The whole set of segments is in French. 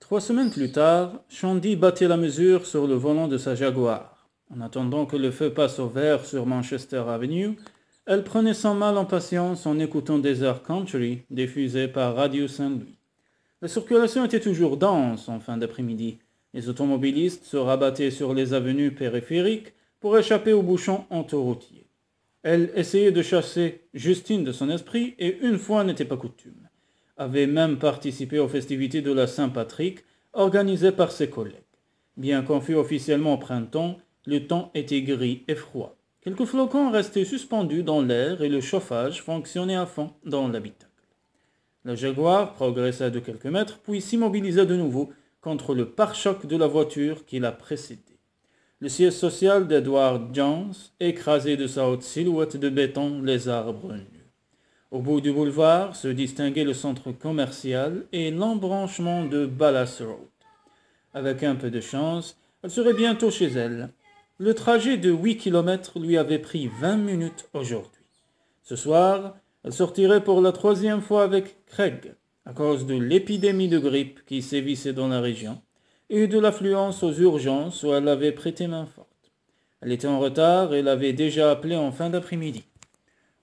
Trois semaines plus tard, Shandy battait la mesure sur le volant de sa Jaguar. En attendant que le feu passe au vert sur Manchester Avenue, elle prenait son mal en patience en écoutant des country diffusé par Radio Saint-Louis. La circulation était toujours dense en fin d'après-midi. Les automobilistes se rabattaient sur les avenues périphériques pour échapper aux bouchons autoroutiers. Elle essayait de chasser Justine de son esprit et une fois n'était pas coutume avait même participé aux festivités de la Saint-Patrick organisées par ses collègues. Bien qu'on fût officiellement au printemps, le temps était gris et froid. Quelques flocons restaient suspendus dans l'air et le chauffage fonctionnait à fond dans l'habitacle. Le jaguar progressa de quelques mètres puis s'immobilisa de nouveau contre le pare-choc de la voiture qui la précédait. Le siège social d'Edward Jones écrasait de sa haute silhouette de béton les arbres nus. Au bout du boulevard se distinguait le centre commercial et l'embranchement de Ballast Road. Avec un peu de chance, elle serait bientôt chez elle. Le trajet de 8 km lui avait pris 20 minutes aujourd'hui. Ce soir, elle sortirait pour la troisième fois avec Craig, à cause de l'épidémie de grippe qui sévissait dans la région et de l'affluence aux urgences où elle avait prêté main forte. Elle était en retard et l'avait déjà appelé en fin d'après-midi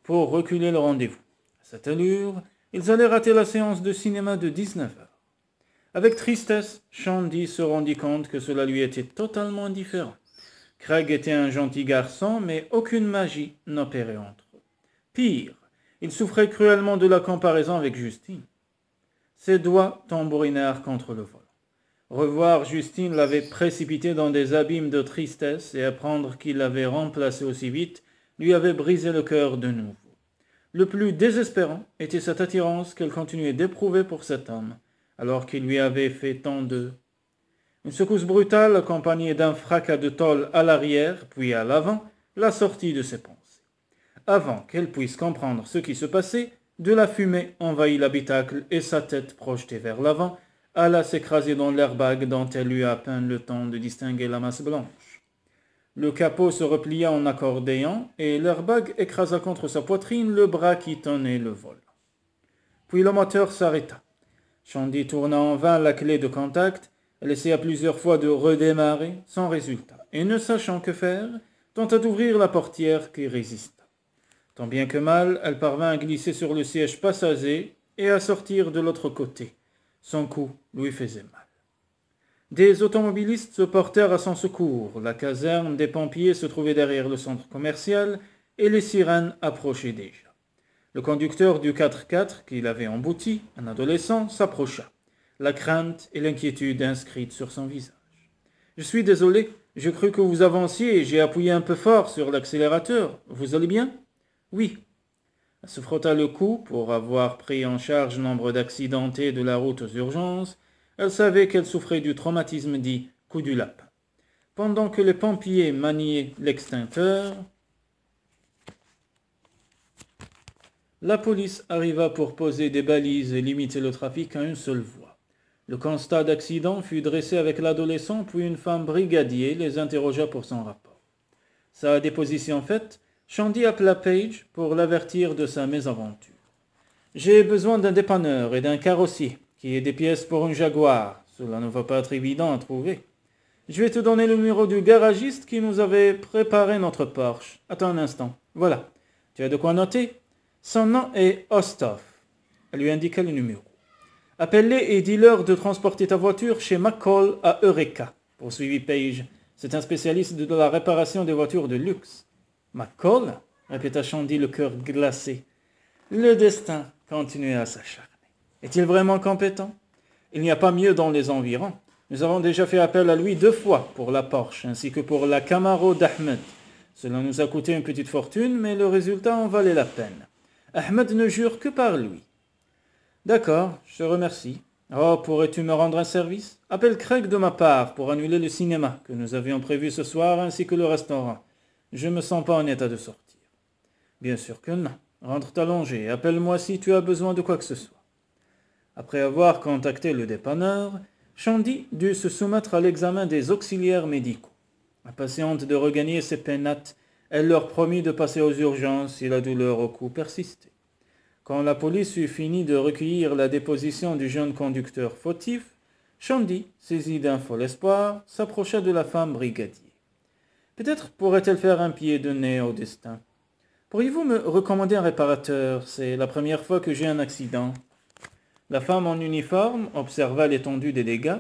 pour reculer le rendez-vous cette allure, ils allaient rater la séance de cinéma de 19h. Avec tristesse, Shandy se rendit compte que cela lui était totalement indifférent. Craig était un gentil garçon, mais aucune magie n'opérait entre eux. Pire, il souffrait cruellement de la comparaison avec Justine. Ses doigts tambourinèrent contre le vol. Revoir Justine l'avait précipité dans des abîmes de tristesse et apprendre qu'il l'avait remplacé aussi vite lui avait brisé le cœur de nouveau. Le plus désespérant était cette attirance qu'elle continuait d'éprouver pour cet homme, alors qu'il lui avait fait tant de... Une secousse brutale, accompagnée d'un fracas de tôle à l'arrière, puis à l'avant, la sortit de ses pensées. Avant qu'elle puisse comprendre ce qui se passait, de la fumée envahit l'habitacle et sa tête projetée vers l'avant alla s'écraser dans l'airbag dont elle eut à peine le temps de distinguer la masse blanche. Le capot se replia en accordéon et l'airbag écrasa contre sa poitrine le bras qui tenait le vol. Puis le moteur s'arrêta. Chandy tourna en vain la clé de contact, Elle essaya plusieurs fois de redémarrer, sans résultat, et ne sachant que faire, tenta d'ouvrir la portière qui résista. Tant bien que mal, elle parvint à glisser sur le siège passager et à sortir de l'autre côté. Son coup lui faisait mal. Des automobilistes se portèrent à son secours. La caserne des pompiers se trouvait derrière le centre commercial et les sirènes approchaient déjà. Le conducteur du 4x4 qu'il avait embouti, un adolescent, s'approcha. La crainte et l'inquiétude inscrites sur son visage. Je suis désolé, j'ai cru que vous avanciez et j'ai appuyé un peu fort sur l'accélérateur. Vous allez bien Oui. Elle se frotta le cou pour avoir pris en charge nombre d'accidentés de la route aux urgences elle savait qu'elle souffrait du traumatisme dit coup du lapin. Pendant que les pompiers maniaient l'extincteur, la police arriva pour poser des balises et limiter le trafic à une seule voie. Le constat d'accident fut dressé avec l'adolescent, puis une femme brigadier les interrogea pour son rapport. Sa déposition faite, Shandy appela Page pour l'avertir de sa mésaventure. J'ai besoin d'un dépanneur et d'un carrossier qui est des pièces pour un jaguar. Cela ne va pas être évident à trouver. Je vais te donner le numéro du garagiste qui nous avait préparé notre Porsche. Attends un instant. Voilà. Tu as de quoi noter Son nom est Ostov. Elle lui indiqua le numéro. Appelle-les et dis-leur de transporter ta voiture chez McCall à Eureka, poursuivit Page. C'est un spécialiste de la réparation des voitures de luxe. McCall répéta Chandy le cœur glacé. Le destin continuait à s'acharner. Est-il vraiment compétent Il n'y a pas mieux dans les environs. Nous avons déjà fait appel à lui deux fois pour la Porsche ainsi que pour la Camaro d'Ahmed. Cela nous a coûté une petite fortune, mais le résultat en valait la peine. Ahmed ne jure que par lui. D'accord, je te remercie. Oh, pourrais-tu me rendre un service Appelle Craig de ma part pour annuler le cinéma que nous avions prévu ce soir ainsi que le restaurant. Je ne me sens pas en état de sortir. Bien sûr que non. Rentre t'allonger et appelle-moi si tu as besoin de quoi que ce soit. Après avoir contacté le dépanneur, Chandy dut se soumettre à l'examen des auxiliaires médicaux. Impatiente de regagner ses pénates, elle leur promit de passer aux urgences si la douleur au cou persistait. Quand la police eut fini de recueillir la déposition du jeune conducteur fautif, Shandy, saisi d'un fol espoir, s'approcha de la femme brigadier. Peut-être pourrait-elle faire un pied de nez au destin. Pourriez-vous me recommander un réparateur C'est la première fois que j'ai un accident. La femme en uniforme observa l'étendue des dégâts.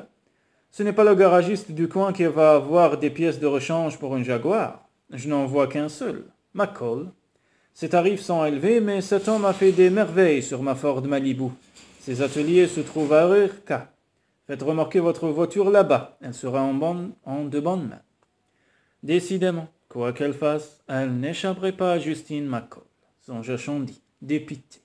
Ce n'est pas le garagiste du coin qui va avoir des pièces de rechange pour une Jaguar. Je n'en vois qu'un seul, McCall. Ses tarifs sont élevés, mais cet homme a fait des merveilles sur ma Ford Malibu. Ses ateliers se trouvent à Rurka. Faites remorquer votre voiture là-bas, elle sera en, bonne, en de bonnes mains. Décidément, quoi qu'elle fasse, elle n'échapperait pas à Justine McCall. Son Chandi, dit, dépité.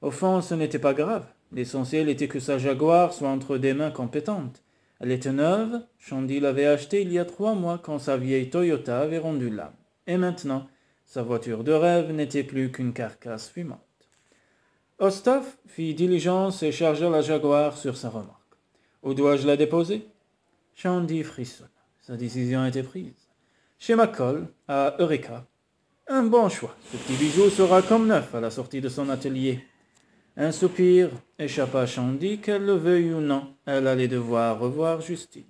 Au fond, ce n'était pas grave. L'essentiel était que sa Jaguar soit entre des mains compétentes. Elle était neuve, Chandy l'avait achetée il y a trois mois quand sa vieille Toyota avait rendu l'âme. Et maintenant, sa voiture de rêve n'était plus qu'une carcasse fumante. Ostaf fit diligence et chargea la Jaguar sur sa remarque. « Où dois-je la déposer Chandy frissonna. Sa décision était prise. Chez McCall, à Eureka. Un bon choix. Ce petit bijou sera comme neuf à la sortie de son atelier. Un soupir échappa à Chandy, qu'elle le veuille ou non, elle allait devoir revoir Justine.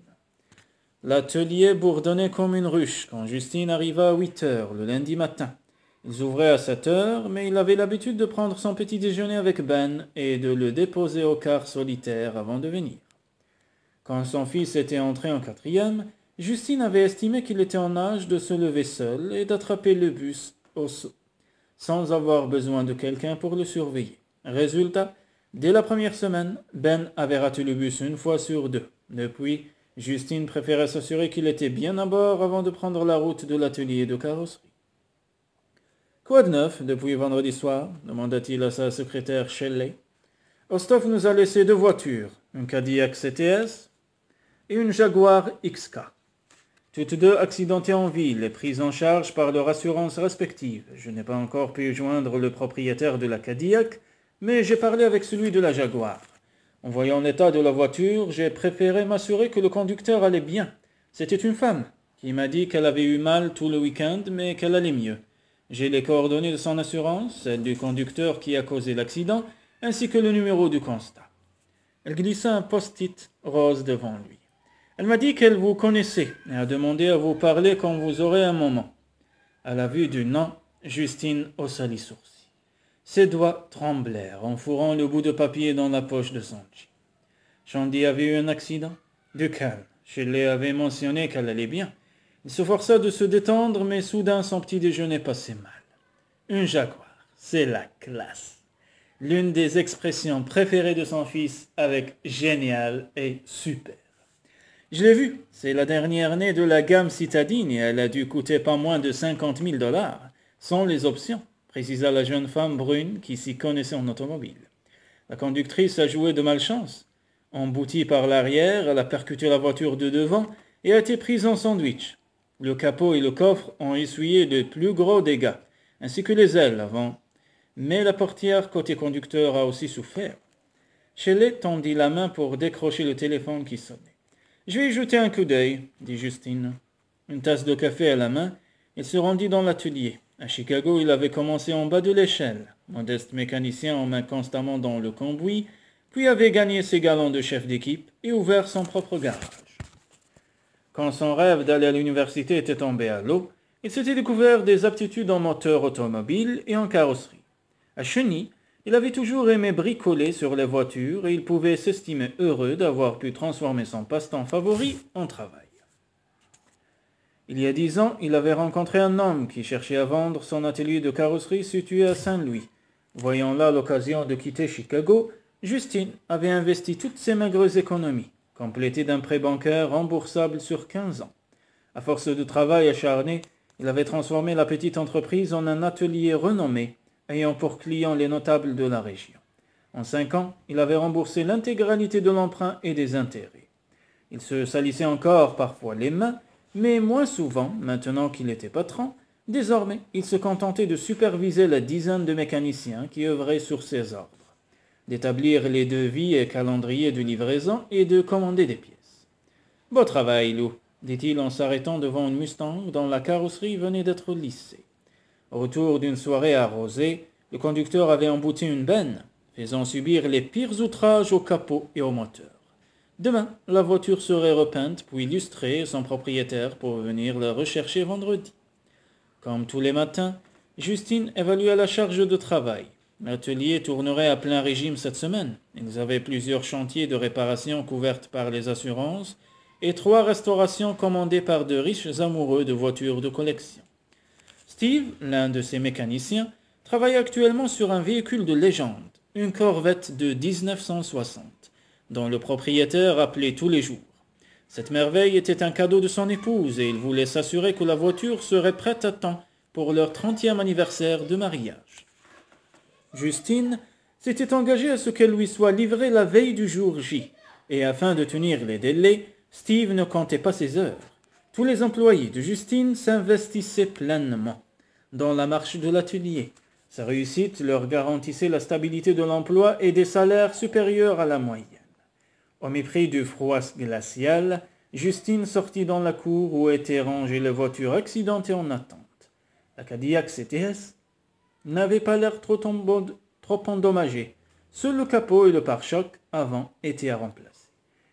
L'atelier bourdonnait comme une ruche quand Justine arriva à 8 heures le lundi matin. Ils ouvraient à 7 heures, mais il avait l'habitude de prendre son petit déjeuner avec Ben et de le déposer au quart solitaire avant de venir. Quand son fils était entré en quatrième, Justine avait estimé qu'il était en âge de se lever seul et d'attraper le bus au saut, sans avoir besoin de quelqu'un pour le surveiller. Résultat, dès la première semaine, Ben avait raté le bus une fois sur deux. Depuis, Justine préférait s'assurer qu'il était bien à bord avant de prendre la route de l'atelier de carrosserie. Quoi de neuf depuis vendredi soir demanda-t-il à sa secrétaire Shelley. Ostov nous a laissé deux voitures, un Cadillac CTS et une Jaguar XK. Toutes deux accidentées en ville et prises en charge par leur assurance respective. Je n'ai pas encore pu joindre le propriétaire de la Cadillac, mais j'ai parlé avec celui de la Jaguar. En voyant l'état de la voiture, j'ai préféré m'assurer que le conducteur allait bien. C'était une femme qui m'a dit qu'elle avait eu mal tout le week-end, mais qu'elle allait mieux. J'ai les coordonnées de son assurance, celle du conducteur qui a causé l'accident, ainsi que le numéro du constat. Elle glissa un post-it rose devant lui. Elle m'a dit qu'elle vous connaissait et a demandé à vous parler quand vous aurez un moment. À la vue du nom, Justine haussa ses doigts tremblèrent en fourrant le bout de papier dans la poche de Sanji. Chandy avait eu un accident de calme. lui avais mentionné qu'elle allait bien. Il se força de se détendre, mais soudain son petit déjeuner passait mal. Une jaguar, c'est la classe. L'une des expressions préférées de son fils avec génial et super. Je l'ai vu, c'est la dernière née de la gamme citadine et elle a dû coûter pas moins de 50 000 dollars, sans les options précisa la jeune femme brune qui s'y connaissait en automobile. La conductrice a joué de malchance. Emboutie par l'arrière, elle a percuté la voiture de devant et a été prise en sandwich. Le capot et le coffre ont essuyé les plus gros dégâts, ainsi que les ailes avant. Mais la portière côté conducteur a aussi souffert. Shelley tendit la main pour décrocher le téléphone qui sonnait. Je vais y jeter un coup d'œil, dit Justine. Une tasse de café à la main, il se rendit dans l'atelier. À Chicago, il avait commencé en bas de l'échelle, modeste mécanicien en main constamment dans le cambouis, puis avait gagné ses galons de chef d'équipe et ouvert son propre garage. Quand son rêve d'aller à l'université était tombé à l'eau, il s'était découvert des aptitudes en moteur automobile et en carrosserie. À Chenille, il avait toujours aimé bricoler sur les voitures et il pouvait s'estimer heureux d'avoir pu transformer son passe-temps favori en travail. Il y a dix ans, il avait rencontré un homme qui cherchait à vendre son atelier de carrosserie situé à Saint-Louis. Voyant là l'occasion de quitter Chicago, Justine avait investi toutes ses maigres économies, complétées d'un prêt bancaire remboursable sur 15 ans. À force de travail acharné, il avait transformé la petite entreprise en un atelier renommé, ayant pour clients les notables de la région. En cinq ans, il avait remboursé l'intégralité de l'emprunt et des intérêts. Il se salissait encore parfois les mains, mais moins souvent, maintenant qu'il était patron, désormais il se contentait de superviser la dizaine de mécaniciens qui œuvraient sur ses ordres, d'établir les devis et calendriers de livraison et de commander des pièces. Beau travail, loup dit-il en s'arrêtant devant une Mustang dont la carrosserie venait d'être lissée. Au retour d'une soirée arrosée, le conducteur avait embouti une benne, faisant subir les pires outrages au capot et au moteur. Demain, la voiture serait repeinte puis illustrer son propriétaire pour venir la rechercher vendredi. Comme tous les matins, Justine évalua la charge de travail. L'atelier tournerait à plein régime cette semaine. Ils avaient plusieurs chantiers de réparation couvertes par les assurances et trois restaurations commandées par de riches amoureux de voitures de collection. Steve, l'un de ses mécaniciens, travaille actuellement sur un véhicule de légende, une Corvette de 1960 dont le propriétaire appelait tous les jours. Cette merveille était un cadeau de son épouse et il voulait s'assurer que la voiture serait prête à temps pour leur 30e anniversaire de mariage. Justine s'était engagée à ce qu'elle lui soit livrée la veille du jour J, et afin de tenir les délais, Steve ne comptait pas ses heures. Tous les employés de Justine s'investissaient pleinement dans la marche de l'atelier. Sa réussite leur garantissait la stabilité de l'emploi et des salaires supérieurs à la moyenne. Au mépris du froid glacial, Justine sortit dans la cour où étaient rangées les voitures accidentées en attente. La Cadillac CTS n'avait pas l'air trop, trop endommagée. Seul le capot et le pare-choc avant étaient à remplacer.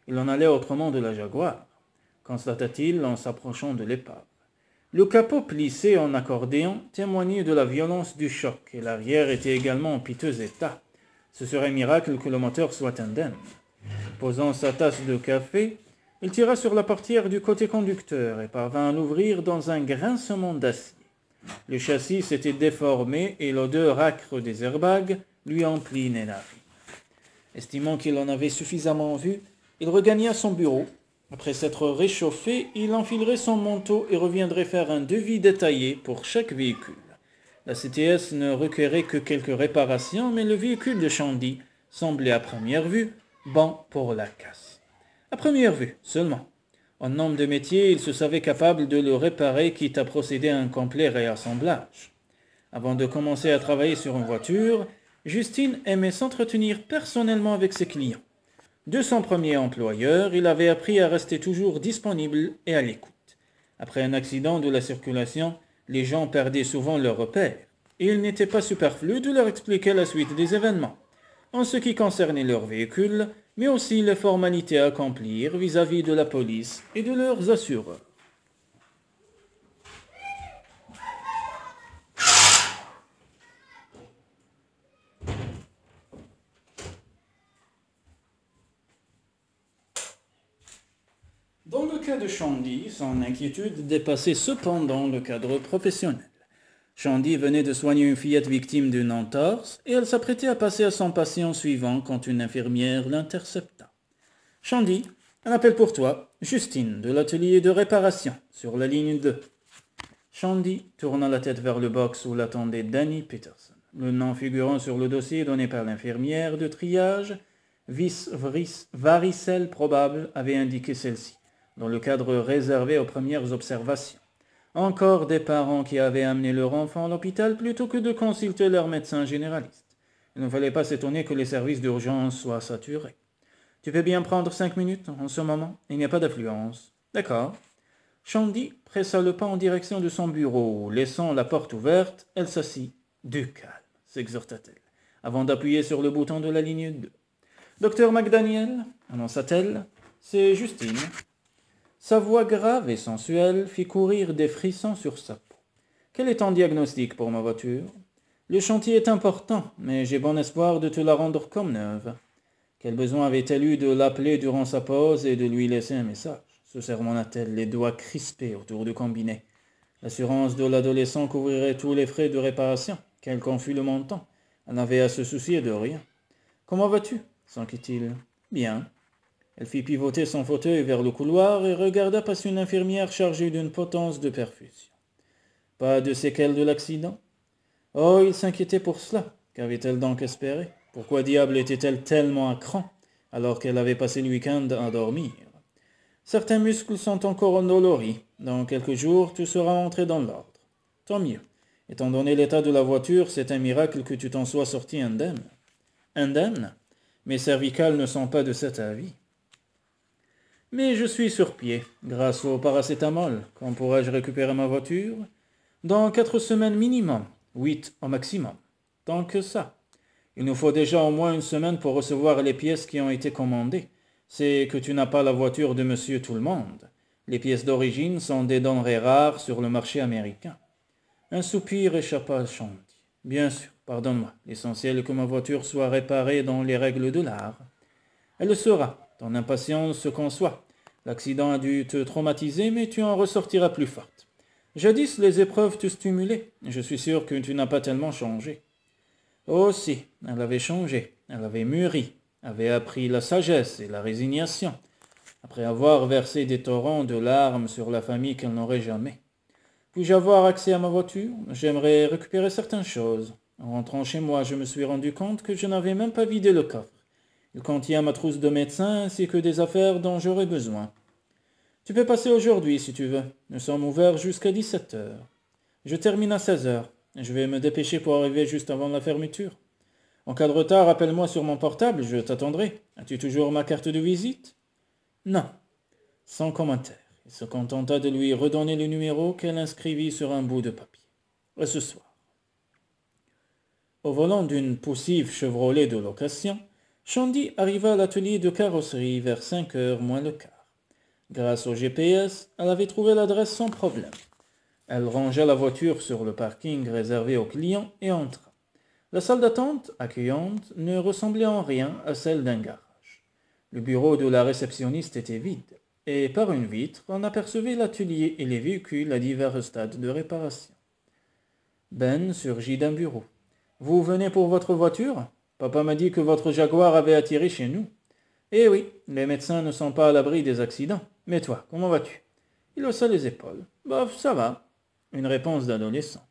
Il en allait autrement de la Jaguar, constata-t-il en s'approchant de l'épave. Le capot plissé en accordéon témoignait de la violence du choc et l'arrière était également en piteux état. Ce serait miracle que le moteur soit indemne. Posant sa tasse de café, il tira sur la portière du côté conducteur et parvint à l'ouvrir dans un grincement d'acier. Le châssis s'était déformé et l'odeur acre des airbags lui emplit les narines. Estimant qu'il en avait suffisamment vu, il regagna son bureau. Après s'être réchauffé, il enfilerait son manteau et reviendrait faire un devis détaillé pour chaque véhicule. La CTS ne requérait que quelques réparations, mais le véhicule de Chandy semblait à première vue bon pour la casse. À première vue seulement. En nombre de métiers, il se savait capable de le réparer quitte à procéder à un complet réassemblage. Avant de commencer à travailler sur une voiture, Justine aimait s'entretenir personnellement avec ses clients. De son premier employeur, il avait appris à rester toujours disponible et à l'écoute. Après un accident de la circulation, les gens perdaient souvent leur repère, il n'était pas superflu de leur expliquer la suite des événements en ce qui concernait leurs véhicules, mais aussi les formalités à accomplir vis-à-vis de la police et de leurs assureurs. Dans le cas de Shandy, son inquiétude dépassait cependant le cadre professionnel. Chandy venait de soigner une fillette victime d'une entorse et elle s'apprêtait à passer à son patient suivant quand une infirmière l'intercepta. Chandy, un appel pour toi, Justine, de l'atelier de réparation, sur la ligne 2. Chandy tourna la tête vers le box où l'attendait Danny Peterson. Le nom figurant sur le dossier donné par l'infirmière de triage, vis varicelle probable, avait indiqué celle-ci, dans le cadre réservé aux premières observations. Encore des parents qui avaient amené leur enfant à l'hôpital plutôt que de consulter leur médecin généraliste. Il ne fallait pas s'étonner que les services d'urgence soient saturés. Tu peux bien prendre cinq minutes en ce moment, il n'y a pas d'affluence. D'accord. Shandy pressa le pas en direction de son bureau, laissant la porte ouverte, elle s'assit. Du calme, s'exhorta-t-elle, avant d'appuyer sur le bouton de la ligne 2. Docteur McDaniel, annonça-t-elle, c'est Justine. Sa voix grave et sensuelle fit courir des frissons sur sa peau. Quel est ton diagnostic pour ma voiture Le chantier est important, mais j'ai bon espoir de te la rendre comme neuve. Quel besoin avait-elle eu de l'appeler durant sa pause et de lui laisser un message Se sermonna-t-elle les doigts crispés autour du combiné. L'assurance de l'adolescent couvrirait tous les frais de réparation, quel qu'en fût le montant. Elle n'avait à se soucier de rien. Comment vas-tu s'enquit-il. Bien. Elle fit pivoter son fauteuil vers le couloir et regarda passer une infirmière chargée d'une potence de perfusion. Pas de séquelles de l'accident Oh, il s'inquiétait pour cela. Qu'avait-elle donc espéré Pourquoi diable était-elle tellement à cran alors qu'elle avait passé le week-end à dormir Certains muscles sont encore endoloris. Dans quelques jours, tout sera entré dans l'ordre. Tant mieux. Étant donné l'état de la voiture, c'est un miracle que tu t'en sois sorti indemne. Indemne Mes cervicales ne sont pas de cet avis. Mais je suis sur pied, grâce au paracétamol. Quand pourrais-je récupérer ma voiture Dans quatre semaines minimum, huit au maximum. Tant que ça. Il nous faut déjà au moins une semaine pour recevoir les pièces qui ont été commandées. C'est que tu n'as pas la voiture de monsieur tout le monde. Les pièces d'origine sont des denrées rares sur le marché américain. Un soupir échappa à Chandy. Bien sûr, pardonne-moi. L'essentiel est que ma voiture soit réparée dans les règles de l'art. Elle le sera, ton impatience se conçoit. L'accident a dû te traumatiser, mais tu en ressortiras plus forte. Jadis, les épreuves te stimulaient. Je suis sûr que tu n'as pas tellement changé. Oh si, elle avait changé, elle avait mûri, avait appris la sagesse et la résignation, après avoir versé des torrents de larmes sur la famille qu'elle n'aurait jamais. Puis-je avoir accès à ma voiture J'aimerais récupérer certaines choses. En rentrant chez moi, je me suis rendu compte que je n'avais même pas vidé le coffre. Il contient ma trousse de médecin, ainsi que des affaires dont j'aurai besoin. Tu peux passer aujourd'hui si tu veux. Nous sommes ouverts jusqu'à 17 heures. Je termine à 16 heures. Je vais me dépêcher pour arriver juste avant la fermeture. En cas de retard, appelle-moi sur mon portable, je t'attendrai. As-tu toujours ma carte de visite Non. Sans commentaire. Il se contenta de lui redonner le numéro qu'elle inscrivit sur un bout de papier. À ce soir. Au volant d'une poussive Chevrolet de location, Chandy arriva à l'atelier de carrosserie vers 5 heures moins le quart. Grâce au GPS, elle avait trouvé l'adresse sans problème. Elle rangea la voiture sur le parking réservé aux clients et entra. La salle d'attente, accueillante, ne ressemblait en rien à celle d'un garage. Le bureau de la réceptionniste était vide, et par une vitre, on apercevait l'atelier et les véhicules à divers stades de réparation. Ben surgit d'un bureau. Vous venez pour votre voiture Papa m'a dit que votre jaguar avait attiré chez nous. Eh oui, les médecins ne sont pas à l'abri des accidents. Mais toi, comment vas-tu Il haussa les épaules. Bof, bah, ça va. Une réponse d'adolescent.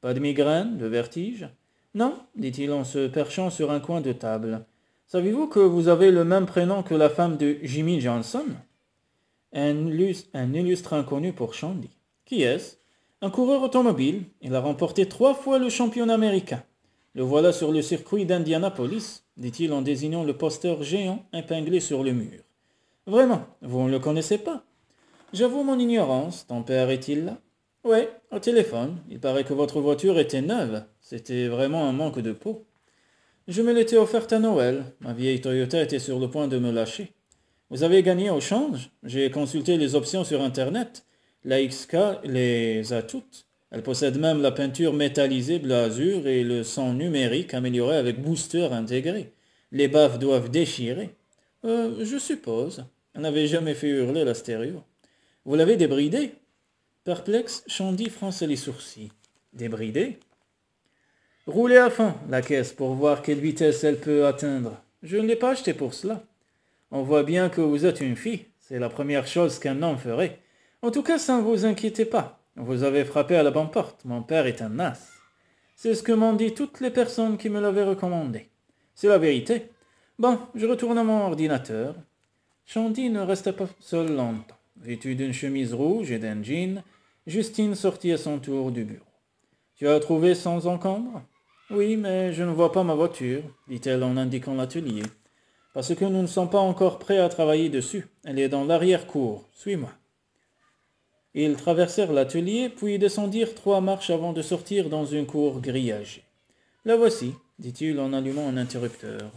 Pas de migraine, de vertige Non, dit-il en se perchant sur un coin de table. Savez-vous que vous avez le même prénom que la femme de Jimmy Johnson un illustre, un illustre inconnu pour Shandy. Qui est-ce Un coureur automobile. Il a remporté trois fois le championnat américain. Le voilà sur le circuit d'Indianapolis, dit-il en désignant le poster géant épinglé sur le mur. Vraiment, vous ne le connaissez pas J'avoue mon ignorance, ton père est-il là Oui, au téléphone. Il paraît que votre voiture était neuve. C'était vraiment un manque de peau. Je me l'étais offerte à Noël. Ma vieille Toyota était sur le point de me lâcher. Vous avez gagné au change J'ai consulté les options sur Internet. La XK les a toutes. Elle possède même la peinture métallisée blasure et le son numérique amélioré avec booster intégré. Les baffes doivent déchirer. Euh, je suppose. Elle n'avait jamais fait hurler la stéréo. Vous l'avez débridée Perplexe, Chandy fronce les sourcils. Débridée Roulez à fond la caisse pour voir quelle vitesse elle peut atteindre. Je ne l'ai pas achetée pour cela. On voit bien que vous êtes une fille. C'est la première chose qu'un homme ferait. En tout cas, ça ne vous inquiétez pas. Vous avez frappé à la bonne porte, mon père est un as. C'est ce que m'ont dit toutes les personnes qui me l'avaient recommandé. C'est la vérité. Bon, je retourne à mon ordinateur. Chandy ne resta pas seul longtemps. Vêtue d'une chemise rouge et d'un jean, Justine sortit à son tour du bureau. Tu as trouvé sans encombre Oui, mais je ne vois pas ma voiture, dit-elle en indiquant l'atelier. Parce que nous ne sommes pas encore prêts à travailler dessus. Elle est dans l'arrière-cour. Suis-moi. Ils traversèrent l'atelier, puis descendirent trois marches avant de sortir dans une cour grillagée. La voici, dit-il en allumant un interrupteur.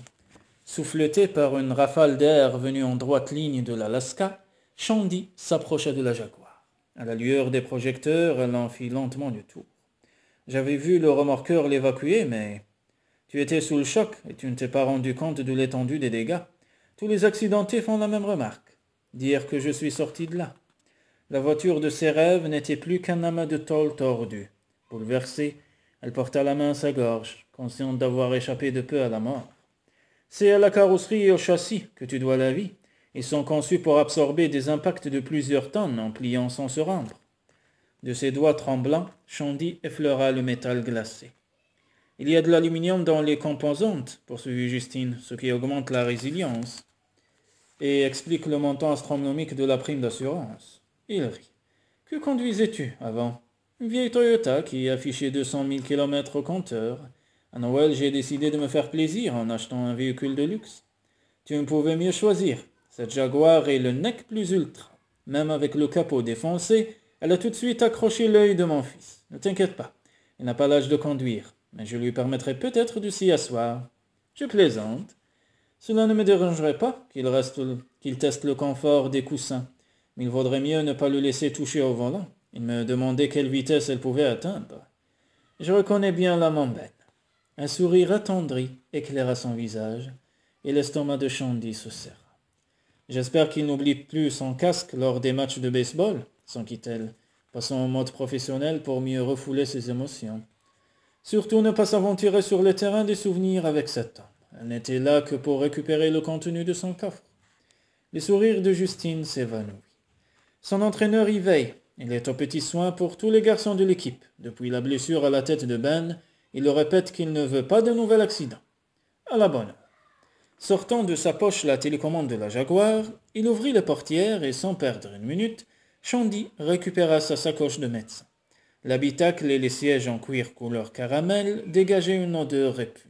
Souffleté par une rafale d'air venue en droite ligne de l'Alaska, Shandy s'approcha de la Jaguar. À la lueur des projecteurs, elle en fit lentement le tour. J'avais vu le remorqueur l'évacuer, mais tu étais sous le choc et tu ne t'es pas rendu compte de l'étendue des dégâts. Tous les accidentés font la même remarque. Dire que je suis sorti de là. La voiture de ses rêves n'était plus qu'un amas de tôle tordue. Bouleversée, elle porta la main à sa gorge, consciente d'avoir échappé de peu à la mort. C'est à la carrosserie et au châssis que tu dois la vie. Ils sont conçus pour absorber des impacts de plusieurs tonnes en pliant sans se rendre. De ses doigts tremblants, Chandy effleura le métal glacé. Il y a de l'aluminium dans les composantes, poursuivit Justine, ce qui augmente la résilience et explique le montant astronomique de la prime d'assurance. Il rit. Que conduisais-tu avant Une vieille Toyota qui affichait cent mille km au compteur. À Noël, j'ai décidé de me faire plaisir en achetant un véhicule de luxe. Tu ne pouvais mieux choisir. Cette Jaguar est le nec plus ultra. Même avec le capot défoncé, elle a tout de suite accroché l'œil de mon fils. Ne t'inquiète pas, il n'a pas l'âge de conduire, mais je lui permettrai peut-être de s'y asseoir. Je plaisante. Cela ne me dérangerait pas qu'il, reste, qu'il teste le confort des coussins. Il vaudrait mieux ne pas le laisser toucher au volant. Il me demandait quelle vitesse elle pouvait atteindre. Je reconnais bien la membène. Un sourire attendri éclaira son visage, et l'estomac de Chandy se serra. J'espère qu'il n'oublie plus son casque lors des matchs de baseball, s'enquit-elle, passant au mode professionnel pour mieux refouler ses émotions. Surtout ne pas s'aventurer sur le terrain des souvenirs avec cet homme. Elle n'était là que pour récupérer le contenu de son coffre. Le sourire de Justine s'évanouit. Son entraîneur y veille. Il est au petit soin pour tous les garçons de l'équipe. Depuis la blessure à la tête de Ben, il répète qu'il ne veut pas de nouvel accident. À la bonne. Sortant de sa poche la télécommande de la Jaguar, il ouvrit la portière et sans perdre une minute, Chandy récupéra sa sacoche de médecin. L'habitacle et les sièges en cuir couleur caramel dégageaient une odeur répugnante.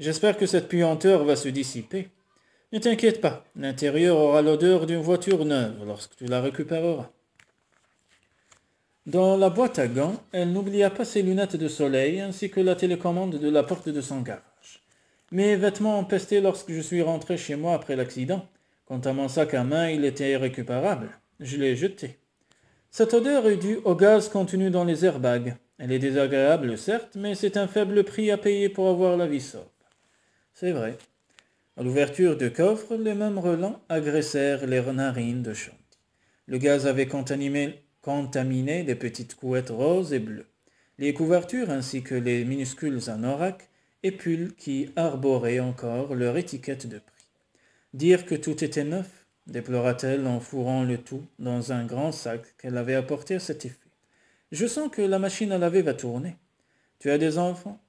J'espère que cette puanteur va se dissiper, ne t'inquiète pas, l'intérieur aura l'odeur d'une voiture neuve lorsque tu la récupéreras. Dans la boîte à gants, elle n'oublia pas ses lunettes de soleil ainsi que la télécommande de la porte de son garage. Mes vêtements ont pesté lorsque je suis rentré chez moi après l'accident. Quant à mon sac à main, il était irrécupérable. Je l'ai jeté. Cette odeur est due au gaz contenu dans les airbags. Elle est désagréable, certes, mais c'est un faible prix à payer pour avoir la vie sobre. » C'est vrai. À l'ouverture du coffre, les mêmes relents agressèrent les narines de Chanti. Le gaz avait contaminé, contaminé les petites couettes roses et bleues, les couvertures ainsi que les minuscules anoraks et pulls qui arboraient encore leur étiquette de prix. Dire que tout était neuf, déplora-t-elle en fourrant le tout dans un grand sac qu'elle avait apporté à cet effet. Je sens que la machine à laver va tourner. Tu as des enfants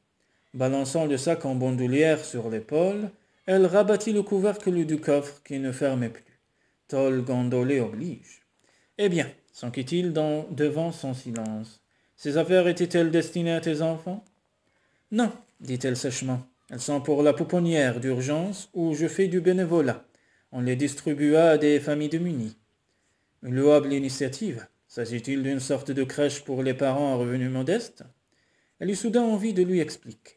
Balançant le sac en bandoulière sur l'épaule, elle rabattit le couvercle du coffre qui ne fermait plus. Tol Gondolé oblige. Eh bien, s'enquit-il devant son silence, ces affaires étaient-elles destinées à tes enfants Non, dit-elle sèchement. Elles sont pour la pouponnière d'urgence où je fais du bénévolat. On les distribua à des familles démunies. Une louable initiative. S'agit-il d'une sorte de crèche pour les parents à revenus modestes Elle eut soudain envie de lui expliquer.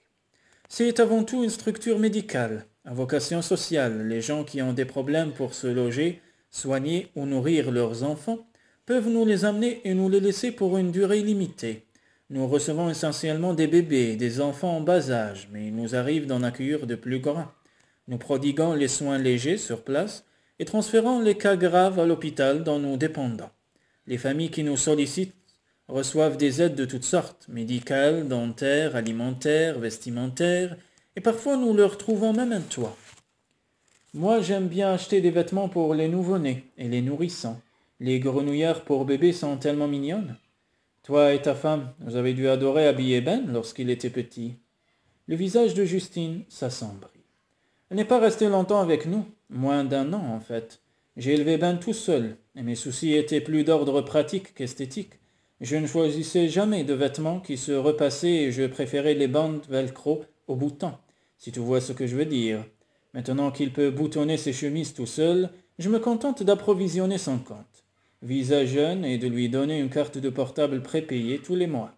C'est avant tout une structure médicale à vocation sociale, les gens qui ont des problèmes pour se loger, soigner ou nourrir leurs enfants, peuvent nous les amener et nous les laisser pour une durée limitée. Nous recevons essentiellement des bébés, des enfants en bas âge, mais il nous arrive d'en accueillir de plus grands. Nous prodiguons les soins légers sur place et transférons les cas graves à l'hôpital dont nous dépendons. Les familles qui nous sollicitent reçoivent des aides de toutes sortes, médicales, dentaires, alimentaires, vestimentaires, et parfois, nous leur trouvons même un toit. Moi, j'aime bien acheter des vêtements pour les nouveau-nés et les nourrissants. »« Les grenouillères pour bébés sont tellement mignonnes. Toi et ta femme, vous avez dû adorer habiller Ben lorsqu'il était petit. Le visage de Justine s'assombrit. Elle n'est pas restée longtemps avec nous, moins d'un an en fait. J'ai élevé Ben tout seul, et mes soucis étaient plus d'ordre pratique qu'esthétique. Je ne choisissais jamais de vêtements qui se repassaient et je préférais les bandes velcro au bouton si tu vois ce que je veux dire. Maintenant qu'il peut boutonner ses chemises tout seul, je me contente d'approvisionner son compte. Visa jeune et de lui donner une carte de portable prépayée tous les mois.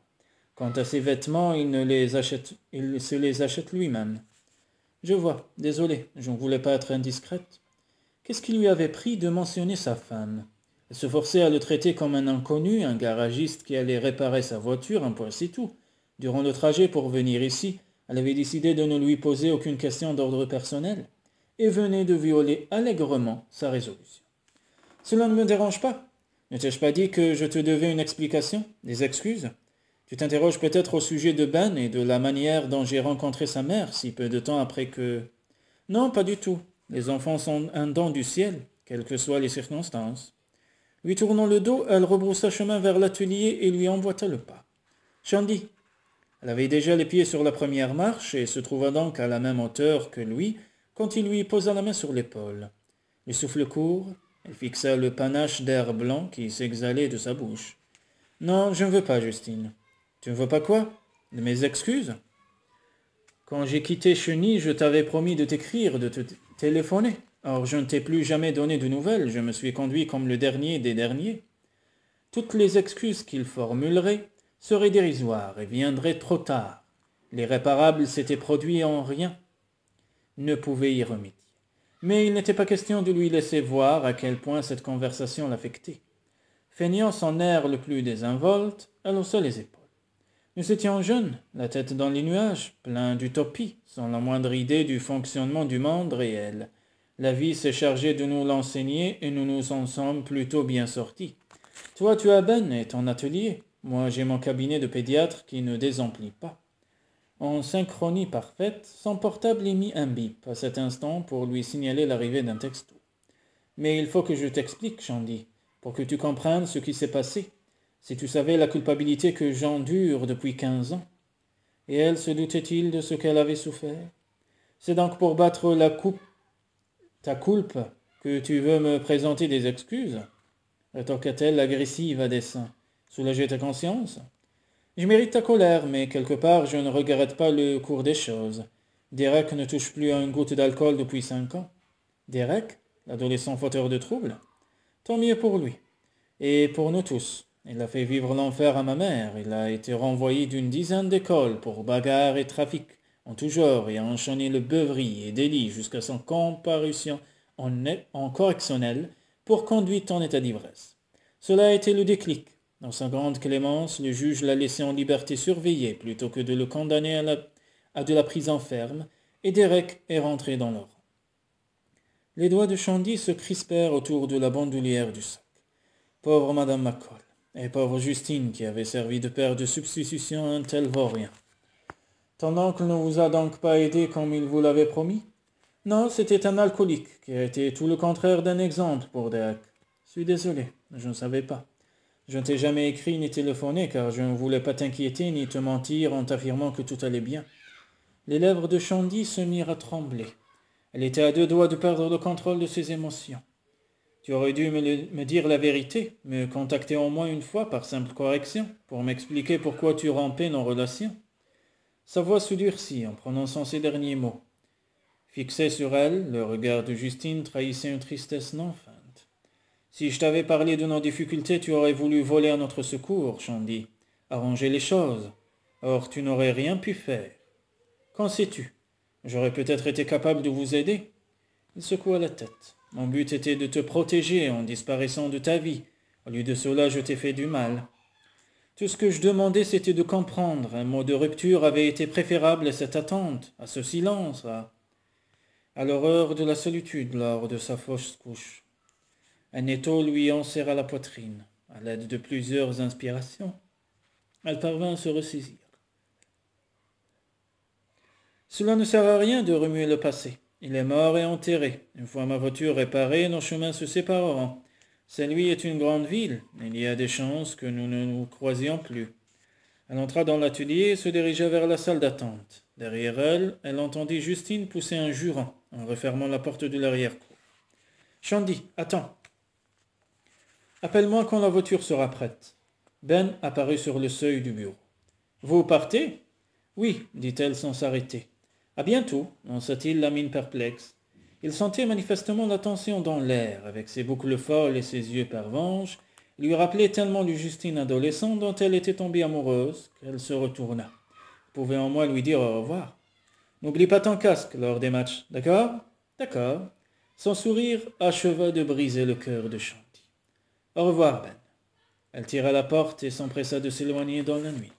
Quant à ses vêtements, il, ne les achète, il se les achète lui-même. Je vois, désolé, je ne voulais pas être indiscrète. Qu'est-ce qui lui avait pris de mentionner sa femme Elle se forçait à le traiter comme un inconnu, un garagiste qui allait réparer sa voiture, un point c'est tout. Durant le trajet pour venir ici, elle avait décidé de ne lui poser aucune question d'ordre personnel et venait de violer allègrement sa résolution. Cela ne me dérange pas. Ne t'ai-je pas dit que je te devais une explication, des excuses Tu t'interroges peut-être au sujet de Ben et de la manière dont j'ai rencontré sa mère si peu de temps après que... Non, pas du tout. Les enfants sont un don du ciel, quelles que soient les circonstances. Lui tournant le dos, elle rebroussa chemin vers l'atelier et lui emboîta le pas. Chandy elle avait déjà les pieds sur la première marche et se trouva donc à la même hauteur que lui quand il lui posa la main sur l'épaule. Le souffle court, elle fixa le panache d'air blanc qui s'exhalait de sa bouche. Non, je ne veux pas, Justine. Tu ne veux pas quoi mes excuses Quand j'ai quitté Cheny, je t'avais promis de t'écrire, de te téléphoner. Or, je ne t'ai plus jamais donné de nouvelles, je me suis conduit comme le dernier des derniers. Toutes les excuses qu'il formulerait serait dérisoire et viendrait trop tard. L'irréparable s'était produit en rien. Ne pouvait y remédier. Mais il n'était pas question de lui laisser voir à quel point cette conversation l'affectait. Feignant son air le plus désinvolte, elle haussa les épaules. Nous étions jeunes, la tête dans les nuages, pleins d'utopie, sans la moindre idée du fonctionnement du monde réel. La vie s'est chargée de nous l'enseigner et nous nous en sommes plutôt bien sortis. Toi, tu as Ben et ton atelier. Moi, j'ai mon cabinet de pédiatre qui ne désemplit pas. En synchronie parfaite, son portable émit un bip à cet instant pour lui signaler l'arrivée d'un texto. Mais il faut que je t'explique, Chandy, pour que tu comprennes ce qui s'est passé. Si tu savais la culpabilité que j'endure depuis quinze ans. Et elle se doutait-il de ce qu'elle avait souffert C'est donc pour battre la coupe, ta culpe, que tu veux me présenter des excuses rétorqua-t-elle agressive à dessein soulager ta conscience. Je mérite ta colère, mais quelque part je ne regrette pas le cours des choses. Derek ne touche plus à une goutte d'alcool depuis cinq ans. Derek, l'adolescent fauteur de troubles Tant mieux pour lui. Et pour nous tous. Il a fait vivre l'enfer à ma mère. Il a été renvoyé d'une dizaine d'écoles pour bagarres et trafic en tout genre et a enchaîné le beuverie et délit jusqu'à son comparution en, en correctionnel pour conduite en état d'ivresse. Cela a été le déclic. Dans sa grande clémence, le juge l'a laissé en liberté surveillée plutôt que de le condamner à, de la prison ferme, et Derek est rentré dans l'or. Les doigts de Chandy se crispèrent autour de la bandoulière du sac. Pauvre Madame McCall, et pauvre Justine qui avait servi de père de substitution à un tel vaurien. Ton oncle ne vous a donc pas aidé comme il vous l'avait promis Non, c'était un alcoolique qui a été tout le contraire d'un exemple pour Derek. Je suis désolé, je ne savais pas. Je ne t'ai jamais écrit ni téléphoné car je ne voulais pas t'inquiéter ni te mentir en t'affirmant que tout allait bien. Les lèvres de Chandy se mirent à trembler. Elle était à deux doigts de perdre le contrôle de ses émotions. Tu aurais dû me, dire la vérité, me contacter au moins une fois par simple correction, pour m'expliquer pourquoi tu rampais nos relations. Sa voix se durcit en prononçant ces derniers mots. Fixé sur elle, le regard de Justine trahissait une tristesse non si je t'avais parlé de nos difficultés, tu aurais voulu voler à notre secours, dis. arranger les choses. Or, tu n'aurais rien pu faire. Qu'en sais-tu J'aurais peut-être été capable de vous aider. Il secoua la tête. Mon but était de te protéger en disparaissant de ta vie. Au lieu de cela, je t'ai fait du mal. Tout ce que je demandais, c'était de comprendre. Un mot de rupture avait été préférable à cette attente, à ce silence, à, à l'horreur de la solitude lors de sa fausse couche. Un étau lui enserra la poitrine. À l'aide de plusieurs inspirations, elle parvint à se ressaisir. Cela ne sert à rien de remuer le passé. Il est mort et enterré. Une fois ma voiture réparée, nos chemins se sépareront. saint nuit est une grande ville. Il y a des chances que nous ne nous croisions plus. Elle entra dans l'atelier et se dirigea vers la salle d'attente. Derrière elle, elle entendit Justine pousser un jurant en refermant la porte de l'arrière-cour. Chandy, attends, Appelle-moi quand la voiture sera prête. Ben apparut sur le seuil du bureau. Vous partez Oui, dit-elle sans s'arrêter. À bientôt, lança-t-il la mine perplexe. Il sentait manifestement la tension dans l'air, avec ses boucles folles et ses yeux pervenches, lui rappelait tellement du Justine adolescent dont elle était tombée amoureuse qu'elle se retourna. Vous pouvez en moins lui dire au revoir. N'oublie pas ton casque lors des matchs, d'accord D'accord. Son sourire acheva de briser le cœur de Sean. Au revoir, Ben. Elle tira la porte et s'empressa de s'éloigner dans la nuit.